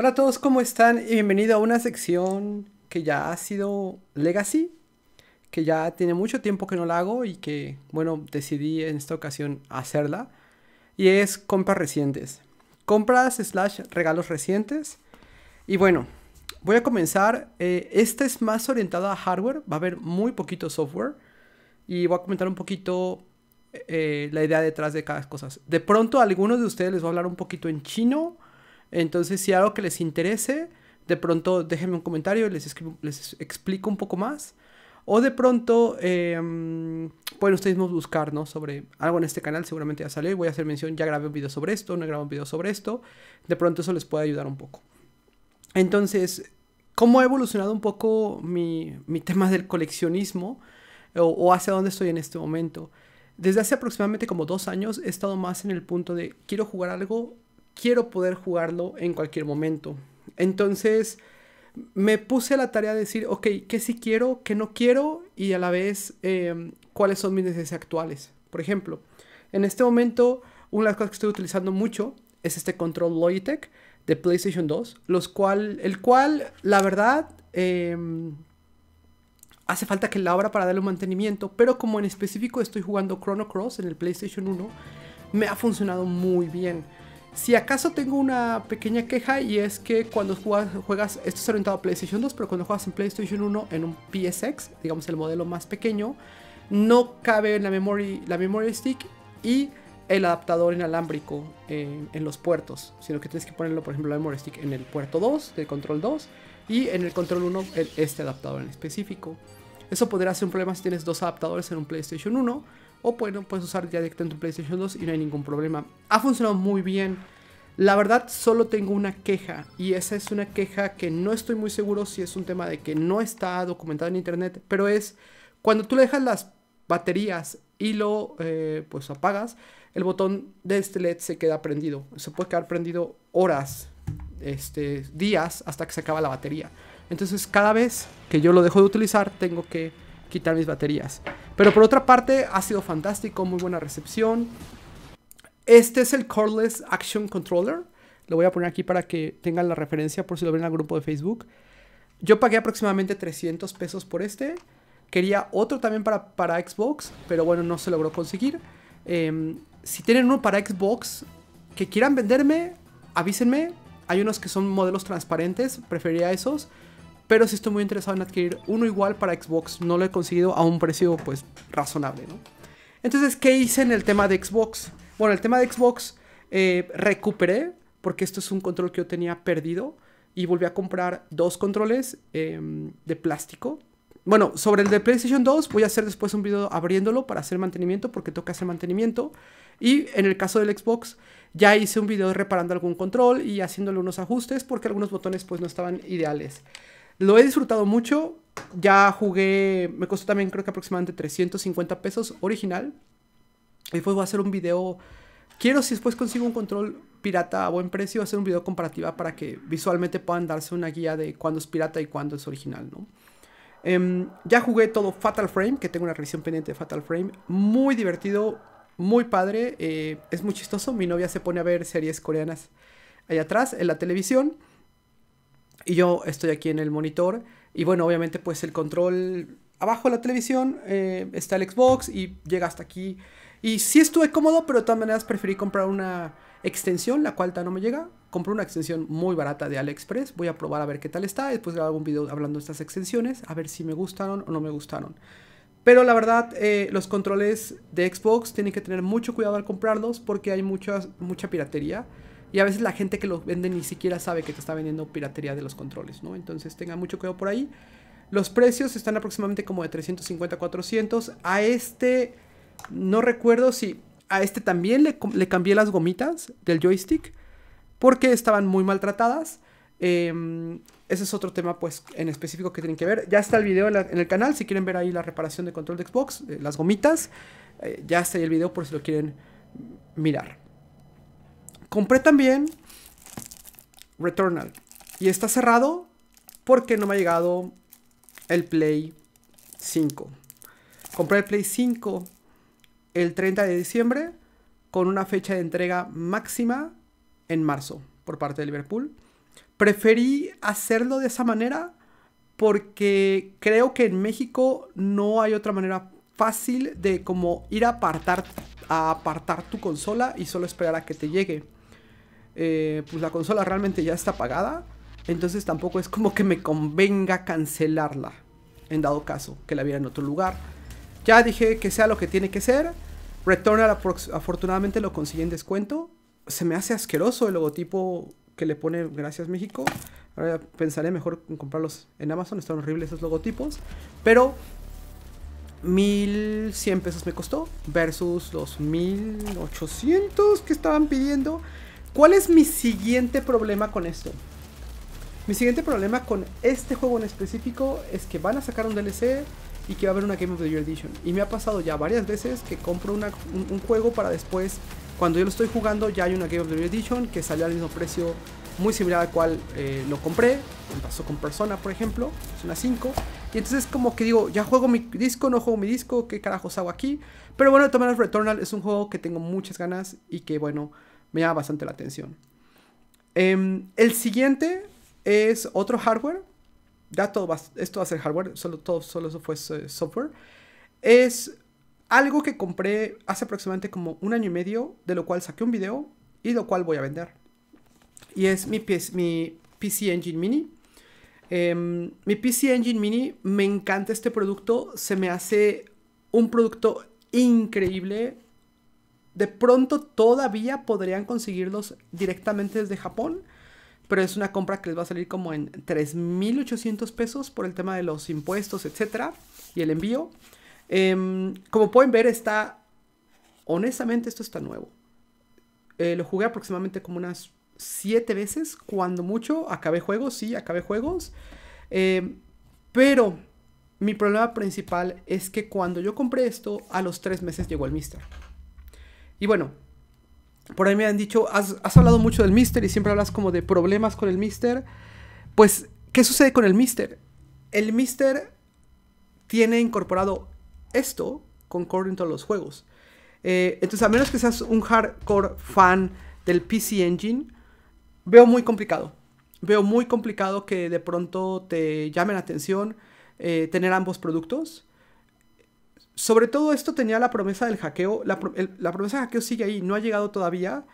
Hola a todos, ¿cómo están? Y bienvenido a una sección que ya ha sido Legacy, que ya tiene mucho tiempo que no la hago y que, bueno, decidí en esta ocasión hacerla. Y es compras recientes. Compras slash regalos recientes. Y bueno, voy a comenzar. Eh, esta es más orientada a hardware, va a haber muy poquito software. Y voy a comentar un poquito eh, la idea detrás de cada cosa. De pronto algunos de ustedes les voy a hablar un poquito en chino entonces, si algo que les interese, de pronto déjenme un comentario, les, les explico un poco más. O de pronto em, pueden ustedes mismos buscar, ¿no? Sobre algo en este canal, seguramente ya salió y voy a hacer mención, ya grabé un video sobre esto, no he grabado un video sobre esto. De pronto eso les puede ayudar un poco. Entonces, ¿cómo ha evolucionado un poco mi, tema del coleccionismo? O, o, hacia dónde estoy en este momento. Desde hace aproximadamente como dos años he estado más en el punto de quiero jugar algo quiero poder jugarlo en cualquier momento. Entonces me puse a la tarea de decir, ok, ¿qué sí quiero, qué no quiero? Y a la vez, eh, ¿cuáles son mis necesidades actuales? Por ejemplo, en este momento, una de las cosas que estoy utilizando mucho es este control Logitech de PlayStation 2, los cual, el cual, la verdad, em, hace falta que la abra para darle un mantenimiento, pero como en específico estoy jugando Chrono Cross en el PlayStation 1, me ha funcionado muy bien. Si acaso tengo una pequeña queja y es que cuando juegas, esto es orientado a PlayStation 2, pero cuando juegas en PlayStation 1 en un PSX, digamos el modelo más pequeño, no cabe la memory, la stick y el adaptador inalámbrico eh, en los puertos, sino que tienes que ponerlo, por ejemplo, la memory stick en el puerto 2 del control 2 y en el control 1 este adaptador en específico. Eso podría ser un problema si tienes dos adaptadores en un PlayStation 1 o bueno, puedes usar ya directamente en tu PlayStation 2 y no hay ningún problema. Ha funcionado muy bien. La verdad, solo tengo una queja. Y esa es una queja que no estoy muy seguro si es un tema de que no está documentado en internet. Pero es cuando tú le dejas las baterías y lo eh, pues apagas, el botón de este LED se queda prendido. Se puede quedar prendido horas, este, días, hasta que se acaba la batería. Entonces cada vez que yo lo dejo de utilizar, tengo que quitar mis baterías. Pero por otra parte, ha sido fantástico, muy buena recepción. Este es el Cordless Action Controller. Lo voy a poner aquí para que tengan la referencia por si lo ven al grupo de Facebook. Yo pagué aproximadamente 300 pesos por este. Quería otro también para, para Xbox, pero bueno, no se logró conseguir. Em, si tienen uno para Xbox que quieran venderme, avísenme. Hay unos que son modelos transparentes, preferiría esos pero si estoy muy interesado en adquirir uno igual para Xbox. No lo he conseguido a un precio pues razonable, ¿no? Entonces, ¿qué hice en el tema de Xbox? Bueno, el tema de Xbox eh, recuperé, porque esto es un control que yo tenía perdido, y volví a comprar dos controles em, de plástico. Bueno, sobre el de PlayStation 2 voy a hacer después un video abriéndolo para hacer mantenimiento, porque toca hacer mantenimiento. Y en el caso del Xbox ya hice un video reparando algún control y haciéndole unos ajustes, porque algunos botones pues no estaban ideales. Lo he disfrutado mucho. Ya jugué, me costó también creo que aproximadamente 350 pesos original. Y después voy a hacer un video. Quiero, si después consigo un control pirata a buen precio, hacer un video comparativa para que visualmente puedan darse una guía de cuándo es pirata y cuándo es original, ¿no? Em, ya jugué todo Fatal Frame, que tengo una revisión pendiente de Fatal Frame. Muy divertido, muy padre. Eh, es muy chistoso. Mi novia se pone a ver series coreanas allá atrás en la televisión. Y yo estoy aquí en el monitor. Y bueno, obviamente pues el control abajo de la televisión eh, está el Xbox y llega hasta aquí. Y sí estuve cómodo, pero de todas maneras preferí comprar una extensión, la cual no me llega. Compré una extensión muy barata de AliExpress. Voy a probar a ver qué tal está. Después grabo un video hablando de estas extensiones, a ver si me gustaron o no me gustaron. Pero la verdad, eh, los controles de Xbox tienen que tener mucho cuidado al comprarlos porque hay mucha, mucha piratería. Y a veces la gente que lo vende ni siquiera sabe que te está vendiendo piratería de los controles, ¿no? Entonces tengan mucho cuidado por ahí. Los precios están aproximadamente como de 350 a 400. A este, no recuerdo si a este también le, cambié las gomitas del joystick porque estaban muy maltratadas. Em, ese es otro tema, pues, en específico que tienen que ver. Ya está el video en, el canal, si quieren ver ahí la reparación de control de Xbox, las gomitas. Eh, ya está ahí el video por si lo quieren mirar. Compré también Returnal. Y está cerrado porque no me ha llegado el Play 5. Compré el Play 5 el 30 de diciembre con una fecha de entrega máxima en marzo por parte de Liverpool. Preferí hacerlo de esa manera porque creo que en México no hay otra manera fácil de como ir a apartar, a apartar tu consola y solo esperar a que te llegue. Eh, pues la consola realmente ya está pagada. Entonces tampoco es como que me convenga cancelarla. En dado caso, que la viera en otro lugar. Ya dije que sea lo que tiene que ser. Returnal afortunadamente lo conseguí en descuento. Se me hace asqueroso el logotipo que le pone Gracias México. Ahora pensaré mejor en comprarlos en Amazon. Están horribles esos logotipos. Pero 1100 pesos me costó versus los 1800 que estaban pidiendo. ¿Cuál es mi siguiente problema con esto? Mi siguiente problema con este juego en específico es que van a sacar un DLC y que va a haber una Game of the Year Edition. Y me ha pasado ya varias veces que compro un, juego para después, cuando yo lo estoy jugando, ya hay una Game of the Year Edition que sale al mismo precio muy similar al cual eh, lo compré. Me pasó con Persona, por ejemplo, es una 5. Y entonces como que digo, ya juego mi disco, no juego mi disco, qué carajos hago aquí. Pero bueno, de Returnal es un juego que tengo muchas ganas y que bueno me llama bastante la atención. Em, el siguiente es otro hardware. esto va a ser hardware, solo, eso fue eh, software. Es algo que compré hace aproximadamente como un año y medio, de lo cual saqué un video y lo cual voy a vender. Y es mi, PC, Engine Mini. Em, mi PC Engine Mini, me encanta este producto, se me hace un producto increíble de pronto todavía podrían conseguirlos directamente desde Japón, pero es una compra que les va a salir como en 3.800 pesos por el tema de los impuestos, etcétera, y el envío. Em, como pueden ver, está, honestamente, esto está nuevo. Eh, lo jugué aproximadamente como unas 7 veces, cuando mucho, acabé juegos, sí, acabé juegos. Em, pero mi problema principal es que cuando yo compré esto, a los 3 meses llegó el Mister. Y bueno, por ahí me han dicho, has, hablado mucho del Mister y siempre hablas como de problemas con el Mister. Pues, ¿qué sucede con el Mister? El Mister tiene incorporado esto en todos los juegos. Eh, entonces, a menos que seas un hardcore fan del PC Engine, veo muy complicado. Veo muy complicado que de pronto te llamen la atención eh, tener ambos productos sobre todo esto tenía la promesa del hackeo, la, promesa del hackeo sigue ahí, no ha llegado todavía,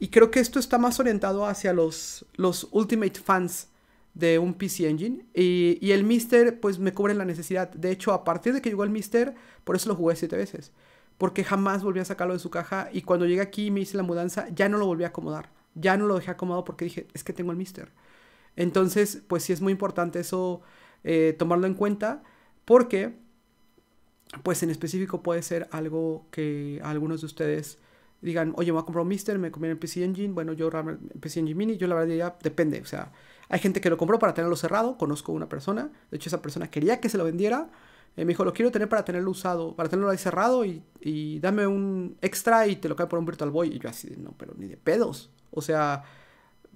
y creo que esto está más orientado hacia los, los Ultimate fans de un PC Engine. Y, el Mister, pues me cubre la necesidad. De hecho, a partir de que llegó el Mister, por eso lo jugué siete veces. Porque jamás volví a sacarlo de su caja. Y cuando llegué aquí y me hice la mudanza, ya no lo volví a acomodar. Ya no lo dejé acomodado porque dije, es que tengo el Mister. Entonces, pues sí es muy importante eso, eh, tomarlo en cuenta. Porque pues en específico puede ser algo que algunos de ustedes digan, oye, me ha a Mister, me conviene el PC Engine, bueno, yo el PC Engine Mini, yo la verdad ya depende, o sea, hay gente que lo compró para tenerlo cerrado, conozco una persona, de hecho esa persona quería que se lo vendiera, eh, me dijo, lo quiero tener para tenerlo usado, para tenerlo ahí cerrado y, dame un extra y te lo cae por un Virtual Boy, y yo así, no, pero ni de pedos, o sea,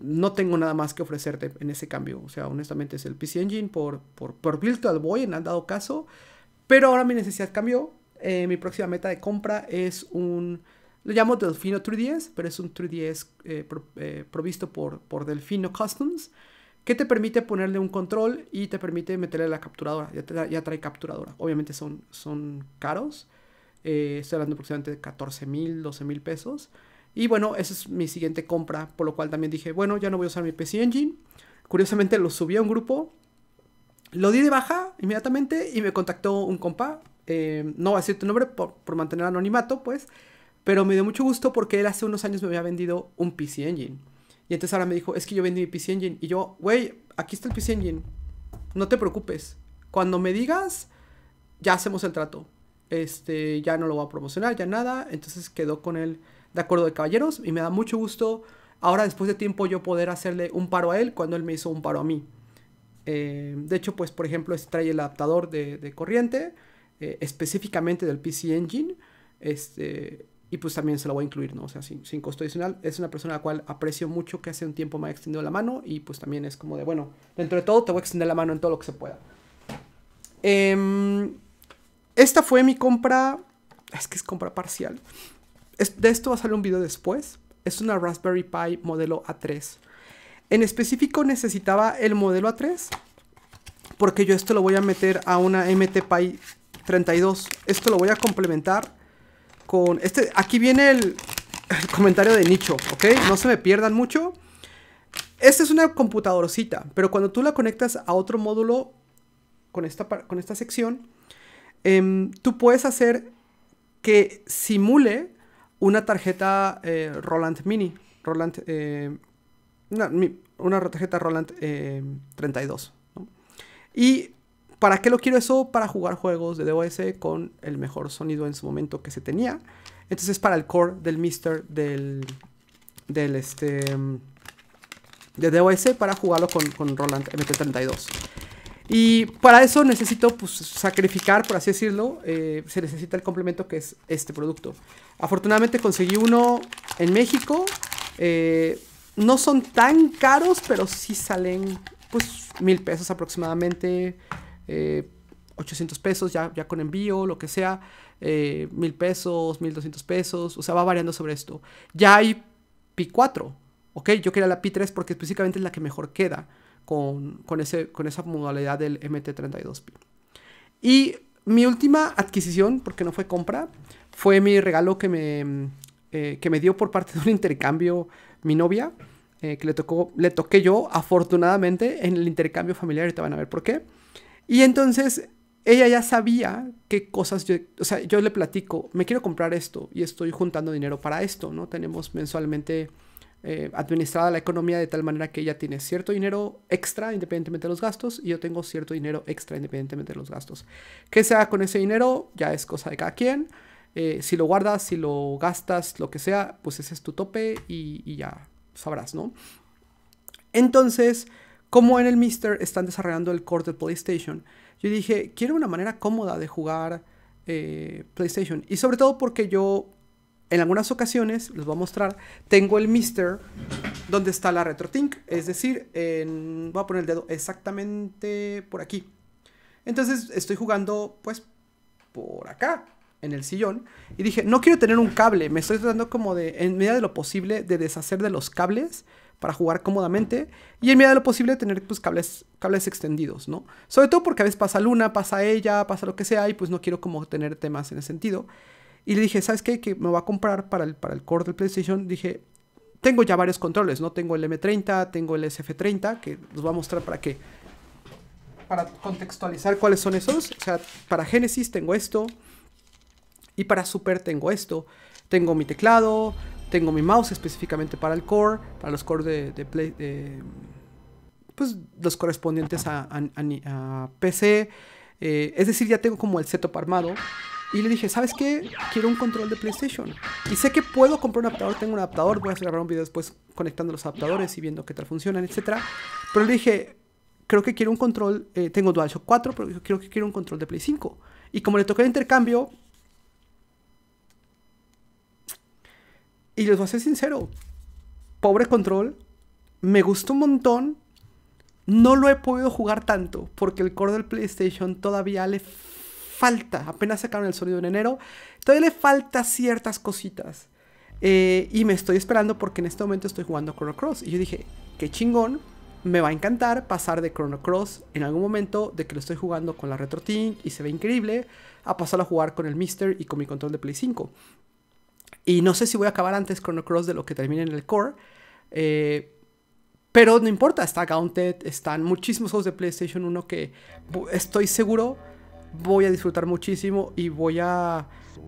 no tengo nada más que ofrecerte en ese cambio, o sea, honestamente es el PC Engine por, por, por Virtual Boy, en han dado caso, pero ahora mi necesidad cambió. Eh, mi próxima meta de compra es un... Lo llamo Delfino 3DS, pero es un 3DS eh, eh, provisto por, por Delfino Customs, que te permite ponerle un control y te permite meterle la capturadora. Ya, trae capturadora. Obviamente son, son caros. estoy hablando aproximadamente de 14 mil, 12 mil pesos. Y bueno, esa es mi siguiente compra, por lo cual también dije, bueno, ya no voy a usar mi PC Engine. Curiosamente lo subí a un grupo lo di de baja inmediatamente y me contactó un compa. Eh, no voy a decir tu nombre por, mantener anonimato, pues. Pero me dio mucho gusto porque él hace unos años me había vendido un PC Engine. Y entonces ahora me dijo, es que yo vendí mi PC Engine. Y yo, güey, aquí está el PC Engine. No te preocupes. Cuando me digas, ya hacemos el trato. Este, ya no lo voy a promocionar, ya nada. Entonces quedó con él de acuerdo de caballeros. Y me da mucho gusto ahora después de tiempo yo poder hacerle un paro a él cuando él me hizo un paro a mí. Eh, de hecho, pues por ejemplo, este trae el adaptador de, corriente, eh, específicamente del PC Engine, este, y pues también se lo voy a incluir, ¿no? O sea, sin, costo adicional. Es una persona a la cual aprecio mucho que hace un tiempo me ha extendido la mano y pues también es como de, bueno, dentro de todo te voy a extender la mano en todo lo que se pueda. Em, esta fue mi compra, es que es compra parcial. de esto va a salir un video después. Es una Raspberry Pi modelo A3. En específico necesitaba el modelo A3 porque yo esto lo voy a meter a una mtpi 32. Esto lo voy a complementar con este. Aquí viene el, comentario de nicho, ¿ok? No se me pierdan mucho. Esta es una computadorcita, pero cuando tú la conectas a otro módulo con esta, con esta sección, em, tú puedes hacer que simule una tarjeta eh, Roland Mini, Roland eh, una, tarjeta Roland 32. Eh, ¿Y para qué lo quiero eso? Para jugar juegos de DOS con el mejor sonido en su momento que se tenía. Entonces para el core del Mister del, del este de DOS para jugarlo con, Roland MT32. Y para eso necesito pues, sacrificar, por así decirlo, eh, se necesita el complemento que es este producto. Afortunadamente conseguí uno en México. Eh, no son tan caros, pero sí salen pues mil pesos aproximadamente, 800 eh, pesos ya, ya con envío, lo que sea, eh, mil pesos, 1200 pesos, o sea, va variando sobre esto. Ya hay Pi 4, ok, yo quería la Pi 3 porque específicamente es la que mejor queda con, ese, con esa modalidad del MT32Pi. Y mi última adquisición, porque no fue compra, fue mi regalo que me, eh, que me dio por parte de un intercambio mi novia, eh, que le, tocó, le toqué yo, afortunadamente, en el intercambio familiar, te van a ver por qué. Y entonces ella ya sabía qué cosas yo, o sea, yo le platico, me quiero comprar esto y estoy juntando dinero para esto, ¿no? Tenemos mensualmente eh, administrada la economía de tal manera que ella tiene cierto dinero extra independientemente de los gastos y yo tengo cierto dinero extra independientemente de los gastos. ¿Qué se haga con ese dinero? Ya es cosa de cada quien. Eh, si lo guardas, si lo gastas, lo que sea, pues ese es tu tope y, ya sabrás, ¿no? Entonces, como en el Mister están desarrollando el core de PlayStation, yo dije, quiero una manera cómoda de jugar eh, PlayStation. Y sobre todo porque yo, en algunas ocasiones, les voy a mostrar, tengo el Mister donde está la RetroTink. Es decir, voy a poner el dedo exactamente por aquí. Entonces estoy jugando, pues, por acá en el sillón y dije, no quiero tener un cable, me estoy tratando como de, en medida de lo posible, de deshacer de los cables para jugar cómodamente y en medida de lo posible tener pues cables, cables extendidos, ¿no? Sobre todo porque a veces pasa Luna, pasa ella, pasa lo que sea y pues no quiero como tener temas en ese sentido. Y le dije, ¿sabes qué? Que me va a comprar para el, para el core del PlayStation. Dije, tengo ya varios controles, ¿no? Tengo el M30, tengo el SF30, que los voy a mostrar para qué. Para contextualizar cuáles son esos. O sea, para Genesis tengo esto. Y para Super tengo esto. Tengo mi teclado, tengo mi mouse específicamente para el core, para los cores de, play, pues los correspondientes a, a, a, PC. Eh, es decir, ya tengo como el setup armado. Y le dije, ¿sabes qué? Quiero un control de PlayStation. Y sé que puedo comprar un adaptador, tengo un adaptador, voy a grabar un video después conectando los adaptadores y viendo qué tal funcionan, etc. Pero le dije, creo que quiero un control, eh, tengo DualShock 4, pero creo que quiero un control de Play 5. Y como le toqué el intercambio, Y les voy a ser sincero, pobre control, me gustó un montón. No lo he podido jugar tanto porque el core del PlayStation todavía le falta. Apenas sacaron el sonido en enero. Todavía le falta ciertas cositas. Eh, y me estoy esperando porque en este momento estoy jugando Chrono Cross. Y yo dije, qué chingón. Me va a encantar pasar de Chrono Cross en algún momento de que lo estoy jugando con la Retro Team y se ve increíble a pasar a jugar con el Mister y con mi control de Play 5. Y no sé si voy a acabar antes Chrono Cross de lo que termine en el core. Eh, pero no importa, está Gaunted, están muchísimos juegos de PlayStation 1 que estoy seguro voy a disfrutar muchísimo y voy a,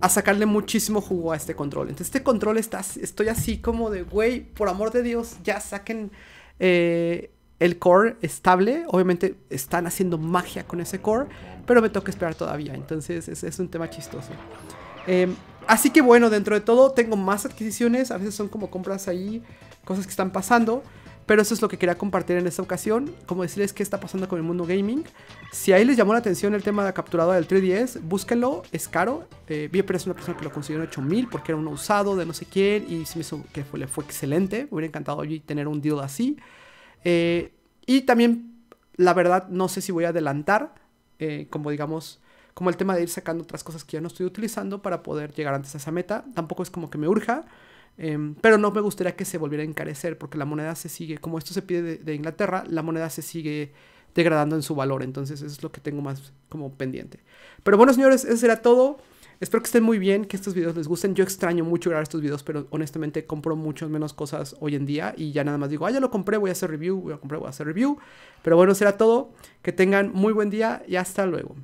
sacarle muchísimo jugo a este control. Entonces este control está, estoy así como de, güey, por amor de Dios, ya saquen eh, el core estable. Obviamente están haciendo magia con ese core, pero me toca esperar todavía. Entonces es, es un tema chistoso. Eh, Así que bueno, dentro de todo tengo más adquisiciones, a veces son como compras ahí, cosas que están pasando, pero eso es lo que quería compartir en esta ocasión, como decirles qué está pasando con el mundo gaming. Si ahí les llamó la atención el tema de la capturada del 3DS, búsquenlo, es caro. Eh, vi Viper es una persona que lo consiguió en 8000 porque era uno usado de no sé quién y se me hizo que fue, le fue excelente, me hubiera encantado yo tener un deal así. Eh, y también, la verdad, no sé si voy a adelantar, eh, como digamos como el tema de ir sacando otras cosas que ya no estoy utilizando para poder llegar antes a esa meta. Tampoco es como que me urja, em, pero no me gustaría que se volviera a encarecer porque la moneda se sigue, como esto se pide de, Inglaterra, la moneda se sigue degradando en su valor. Entonces eso es lo que tengo más como pendiente. Pero bueno, señores, eso será todo. Espero que estén muy bien, que estos videos les gusten. Yo extraño mucho grabar estos videos, pero honestamente compro muchas menos cosas hoy en día y ya nada más digo, ah, ya lo compré, voy a hacer review, voy a comprar, voy a hacer review. Pero bueno, será todo. Que tengan muy buen día y hasta luego.